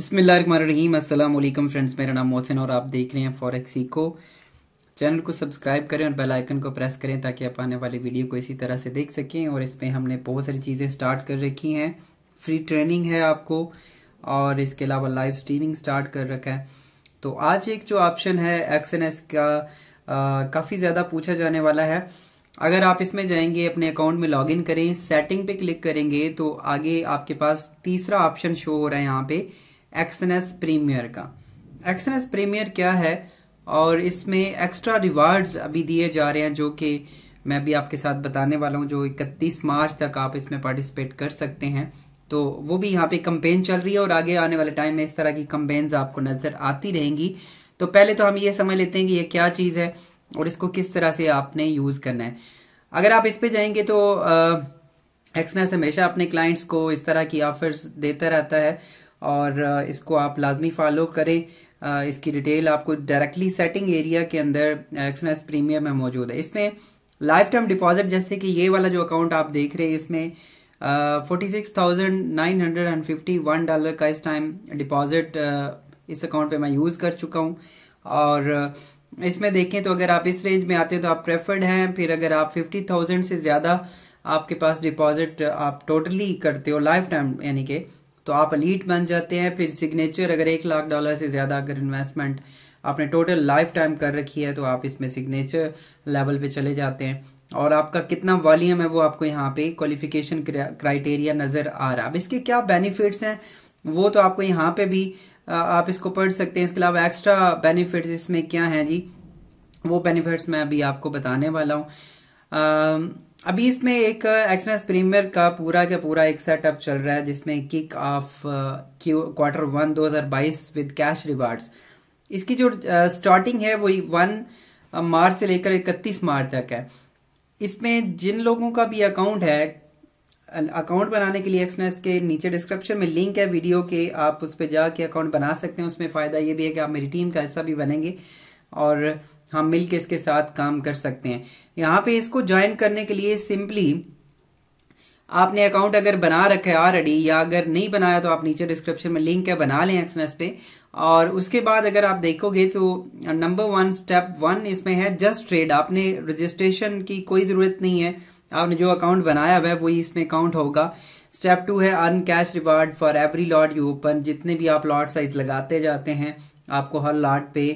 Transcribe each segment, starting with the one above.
बिसमीम अल्लाम फ्रेंड्स मेरा नाम मोहसिन और आप देख रहे हैं फॉरेक्स को चैनल को सब्सक्राइब करें और बेल आइकन को प्रेस करें ताकि आप आने वाली वीडियो को इसी तरह से देख सकें और इसमें हमने बहुत सारी चीज़ें स्टार्ट कर रखी हैं फ्री ट्रेनिंग है आपको और इसके अलावा लाइव स्ट्रीमिंग स्टार्ट कर रखा है तो आज एक जो ऑप्शन है एक्स एन का काफ़ी ज़्यादा पूछा जाने वाला है अगर आप इसमें जाएंगे अपने अकाउंट में लॉगिन करें सेटिंग पे क्लिक करेंगे तो आगे आपके पास तीसरा ऑप्शन शो हो रहा है यहाँ पे एक्सनेस प्रीमियर का एक्सनेस प्रीमियर क्या है और इसमें एक्स्ट्रा रिवार्ड्स अभी दिए जा रहे हैं जो कि मैं भी आपके साथ बताने वाला हूँ जो 31 मार्च तक आप इसमें पार्टिसिपेट कर सकते हैं तो वो भी यहाँ पे कंपेन चल रही है और आगे आने वाले टाइम में इस तरह की कंपेन आपको नज़र आती रहेंगी तो पहले तो हम ये समझ लेते हैं कि ये क्या चीज़ है और इसको किस तरह से आपने यूज़ करना है अगर आप इस पर जाएंगे तो एक्सनेस हमेशा अपने क्लाइंट्स को इस तरह की ऑफर्स देता रहता है और इसको आप लाजमी फॉलो करें इसकी डिटेल आपको डायरेक्टली सेटिंग एरिया के अंदर एक्सनेस प्रीमियम में मौजूद है इसमें लाइफ टाइम डिपॉजिट जैसे कि ये वाला जो अकाउंट आप देख रहे हैं इसमें forty six thousand nine hundred and fifty one dollar का इस टाइम डिपॉजिट इस अकाउंट पे मैं यूज़ कर चुका हूँ और इसमें देखें तो अगर आप इस रेंज में आते हैं तो आप प्रेफर्ड हैं फिर अगर आप फिफ्टी थाउजेंड से ज़्यादा आपके पास डिपॉजिट आप टोटली करते हो लाइफ टाइम यानी कि तो आप अलीट बन जाते हैं फिर सिग्नेचर अगर एक लाख डॉलर से ज़्यादा अगर इन्वेस्टमेंट आपने टोटल लाइफ टाइम कर रखी है तो आप इसमें सिग्नेचर लेवल पे चले जाते हैं और आपका कितना वॉल्यूम है वो आपको यहाँ पे क्वालिफिकेशन क्राइटेरिया नज़र आ रहा है अब इसके क्या बेनिफिट्स हैं वो तो आपको यहाँ पे भी आप इसको पढ़ सकते हैं इसके अलावा एक्स्ट्रा बेनिफिट्स इसमें क्या हैं जी वो बेनिफिट्स मैं अभी आपको बताने वाला हूँ अभी इसमें एक एक्सनेस प्रीमियर का पूरा का पूरा एक सेटअप चल रहा है जिसमें kick off quarter one 2022 with cash rewards इसकी जो स्टार्टिंग है वही वन मार्च से लेकर इकतीस मार्च तक है इसमें जिन लोगों का भी अकाउंट है अकाउंट बनाने के लिए एक्सनेस के नीचे डिस्क्रिप्शन में लिंक है वीडियो के आप उस पर जाके अकाउंट बना सकते हैं उसमें फ़ायदा ये भी है कि आप मेरी टीम का हिस्सा भी बनेंगे और हम मिल के इसके साथ काम कर सकते हैं यहाँ पे इसको ज्वाइन करने के लिए सिंपली आपने अकाउंट अगर बना रखा है ऑलरेडी या अगर नहीं बनाया तो आप नीचे डिस्क्रिप्शन में लिंक है बना लें एक्सनेस पे और उसके बाद अगर आप देखोगे तो नंबर वन स्टेप वन इसमें है जस्ट ट्रेड आपने रजिस्ट्रेशन की कोई ज़रूरत नहीं है आपने जो अकाउंट बनाया हुआ है वही इसमें अकाउंट होगा स्टेप टू है earn cash reward for every lot you open जितने भी आप लॉट साइज लगाते जाते हैं आपको हर लॉट पे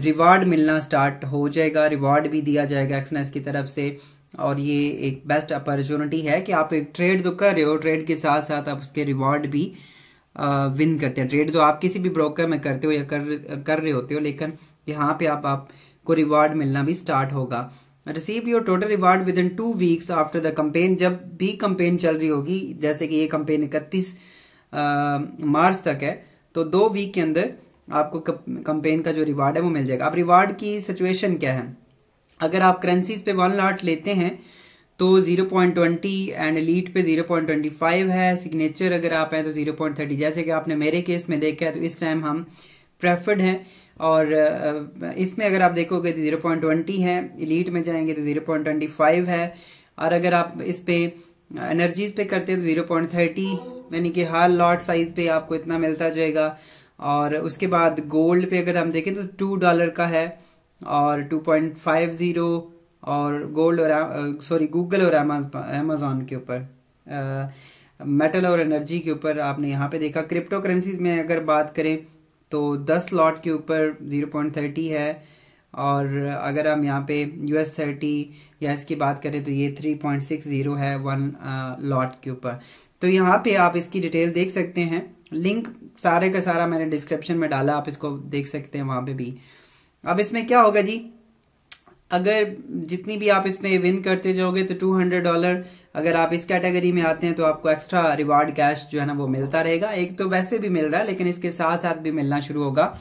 रिवार्ड मिलना स्टार्ट हो जाएगा रिवार्ड भी दिया जाएगा एक्सनेस की तरफ से और ये एक बेस्ट अपॉर्चुनिटी है कि आप एक ट्रेड तो कर रहे हो ट्रेड के साथ साथ आप उसके रिवॉर्ड भी विन करते हैं ट्रेड तो आप किसी भी ब्रोकर में करते हो या कर कर रहे होते हो लेकिन यहाँ पे आप आपको रिवार्ड मिलना भी स्टार्ट होगा receive your total reward within two weeks after the campaign जब भी कंपेन चल रही होगी जैसे कि ये कंपेन इकतीस मार्च तक है तो दो वीक के अंदर आपको कंपेन का जो रिवार्ड है वो मिल जाएगा अब रिवार्ड की सिचुएशन क्या है अगर आप करेंसीज पे वन लाट लेते हैं तो 0.20 एंड लीड पे 0.25 है सिग्नेचर अगर आप हैं तो 0.30 जैसे कि आपने मेरे केस में देखा है तो इस टाइम हम प्रेफर्ड हैं और इसमें अगर आप देखोगे तो ट्वेंटी है लीड में जाएंगे तो फाइव है और अगर आप इस पे एनर्जीज पे करते हैं तो 0.30 यानी कि हर लॉट साइज पे आपको इतना मिलता जाएगा और उसके बाद गोल्ड पे अगर हम देखें तो टू डॉलर का है और टू पॉइंट फाइव ज़ीरो और गोल्ड और सॉरी गूगल uh, और अमेजोन के ऊपर मेटल uh, और एनर्जी के ऊपर आपने यहाँ पे देखा क्रिप्टो करेंसीज में अगर बात करें तो दस लॉट के ऊपर ज़ीरो पॉइंट थर्टी है और अगर हम यहाँ पे यू एस थर्टी या इसकी बात करें तो ये थ्री पॉइंट सिक्स ज़ीरो है वन लॉट uh, के ऊपर तो यहाँ पे आप इसकी डिटेल देख सकते हैं लिंक सारे का सारा मैंने डिस्क्रिप्शन में डाला आप इसको देख सकते हैं वहां पे भी अब इसमें क्या होगा जी अगर जितनी भी आप इसमें विन करते जाओगे तो टू हंड्रेड डॉलर अगर आप इस कैटेगरी में आते हैं तो आपको एक्स्ट्रा रिवार्ड कैश जो है ना वो मिलता रहेगा एक तो वैसे भी मिल रहा है लेकिन इसके साथ साथ भी मिलना शुरू होगा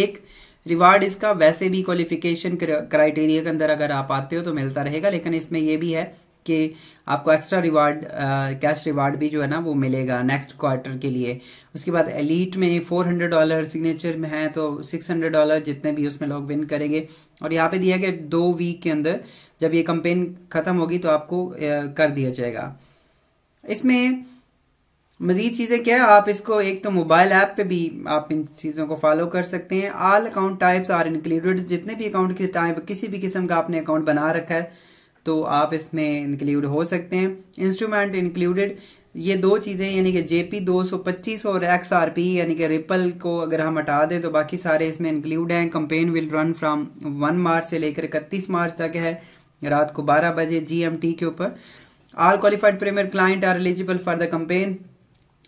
एक रिवार्ड इसका वैसे भी क्वालिफिकेशन क्राइटेरिया के अंदर अगर आप आते हो तो मिलता रहेगा लेकिन इसमें यह भी है के आपको एक्स्ट्रा रिवार्ड कैश रिवार्ड भी जो है ना वो मिलेगा नेक्स्ट क्वार्टर के लिए उसके बाद एलीट में 400 डॉलर सिग्नेचर में है तो 600 डॉलर जितने भी उसमें लोग विन करेंगे और यहाँ पे दिया गया दो वीक के अंदर जब ये कंपेन ख़त्म होगी तो आपको कर दिया जाएगा इसमें मज़ीद चीज़ें क्या है आप इसको एक तो मोबाइल ऐप पे भी आप इन चीज़ों को फॉलो कर सकते हैं all account types are included जितने भी अकाउंट के टाइप किसी भी किस्म का आपने अकाउंट बना रखा है तो आप इसमें इंक्लूड हो सकते हैं इंस्ट्रूमेंट इंक्लूडेड ये दो चीज़ें यानी कि जेपी 225 दो सौ पच्चीस और एक्स आर पी यानी कि रिपल को अगर हम हटा दें तो बाकी सारे इसमें इंक्लूड हैं campaign will run from one March से लेकर इकतीस मार्च तक है रात को बारह बजे जी एम टी के ऊपर are qualified premier client are eligible for the campaign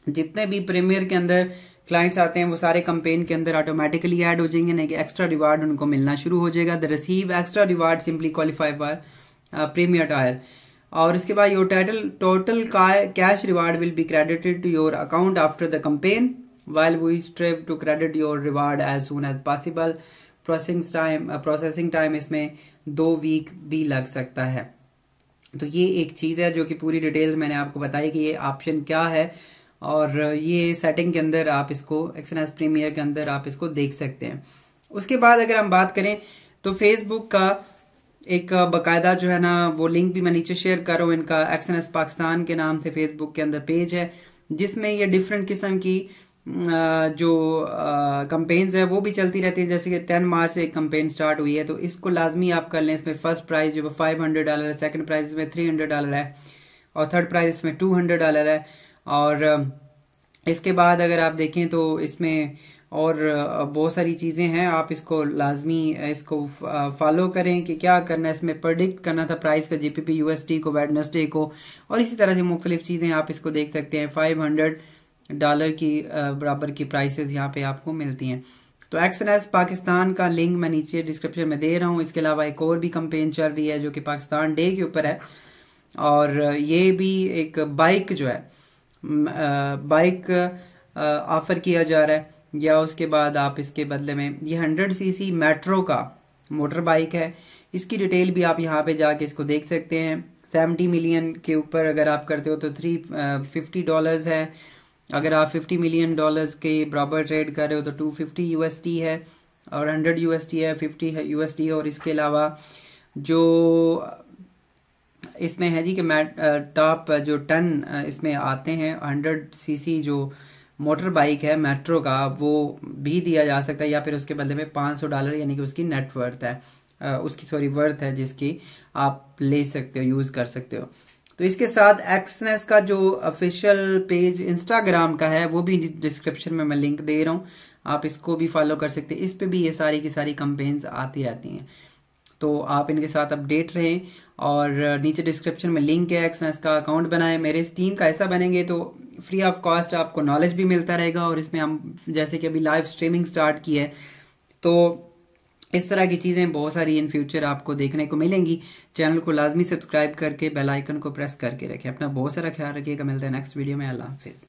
जितने भी प्रीमियर के अंदर क्लाइंट्स आते हैं वो सारे कंपेन के अंदर ऑटोमेटिकली एड हो जाएंगे यानी कि एक्स्ट्रा रिवार्ड उनको मिलना शुरू हो जाएगा the receive extra reward simply qualify for premier uh, tier और इसके बाद your title total cash reward will be credited to your account after the campaign while we strive to credit your reward as soon as possible processing time processing time इसमें दो week भी लग सकता है तो ये एक चीज़ है जो कि पूरी डिटेल्स मैंने आपको बताई कि ये ऑप्शन क्या है और ये सेटिंग के अंदर आप इसको एक्सनस प्रीमियर के अंदर आप इसको देख सकते हैं उसके बाद अगर हम बात करें तो फेसबुक का एक बकायदा जो है ना वो लिंक भी मैं नीचे शेयर कर रहा हूँ इनका एक्सन एस पाकिस्तान के नाम से फेसबुक के अंदर पेज है जिसमें ये डिफरेंट किस्म की जो कंपेन्स है वो भी चलती रहती है जैसे कि टेन मार्च से एक कंपेन स्टार्ट हुई है तो इसको लाजमी आप कर लें इसमें फर्स्ट प्राइज़ जो फाइव हंड्रेड डॉलर है सेकेंड प्राइज़ इसमें थ्री हंड्रेड डॉलर है और थर्ड प्राइज इसमें टू हंड्रेड डॉलर है और इसके बाद अगर आप देखें तो इसमें और बहुत सारी चीज़ें हैं आप इसको लाजमी इसको फॉलो करें कि क्या करना है इसमें प्रडिक्ट करना था प्राइस का एस यूएसडी को वेडनसडे को और इसी तरह से मुख्तलिफ चीज़ें आप इसको देख सकते हैं फाइव हंड्रेड डॉलर की बराबर की प्राइसेस यहाँ पे आपको मिलती हैं तो एस पाकिस्तान का लिंक मैं नीचे डिस्क्रिप्शन में दे रहा हूँ इसके अलावा एक और भी कंपेन चल रही है जो कि पाकिस्तान डे के ऊपर है और ये भी एक बाइक जो है बाइक ऑफ़र किया जा रहा है या उसके बाद आप इसके बदले में ये हंड्रेड सी मेट्रो का मोटर बाइक है इसकी डिटेल भी आप यहाँ पे जाके इसको देख सकते हैं सेवेंटी मिलियन के ऊपर अगर आप करते हो तो थ्री फिफ्टी डॉलर्स है अगर आप फिफ्टी मिलियन डॉलर्स के बराबर ट्रेड कर रहे हो तो टू फिफ्टी यू है और हंड्रेड यू है फिफ्टी है यू और इसके अलावा जो इसमें है जी कि मैट टॉप uh, जो टन uh, इसमें आते हैं हंड्रेड सी जो मोटर बाइक है मेट्रो का वो भी दिया जा सकता है या फिर उसके बदले में पाँच सौ डॉलर यानी कि उसकी नेटवर्थ है उसकी सॉरी वर्थ है जिसकी आप ले सकते हो यूज़ कर सकते हो तो इसके साथ एक्सनेस का जो ऑफिशियल पेज इंस्टाग्राम का है वो भी डिस्क्रिप्शन में मैं लिंक दे रहा हूँ आप इसको भी फॉलो कर सकते हैं इस पर भी ये सारी की सारी कंपेन्स आती रहती हैं तो आप इनके साथ अपडेट रहें और नीचे डिस्क्रिप्शन में लिंक है एक्सनेस का अकाउंट बनाएं मेरे इस टीम का ऐसा बनेंगे तो फ्री ऑफ कॉस्ट आपको नॉलेज भी मिलता रहेगा और इसमें हम जैसे कि अभी लाइव स्ट्रीमिंग स्टार्ट की है तो इस तरह की चीज़ें बहुत सारी इन फ्यूचर आपको देखने को मिलेंगी चैनल को लाजमी सब्सक्राइब करके बेल आइकन को प्रेस करके रखें अपना बहुत सारा ख्याल रखिएगा मिलता है नेक्स्ट वीडियो में अल्लाह हाफिज़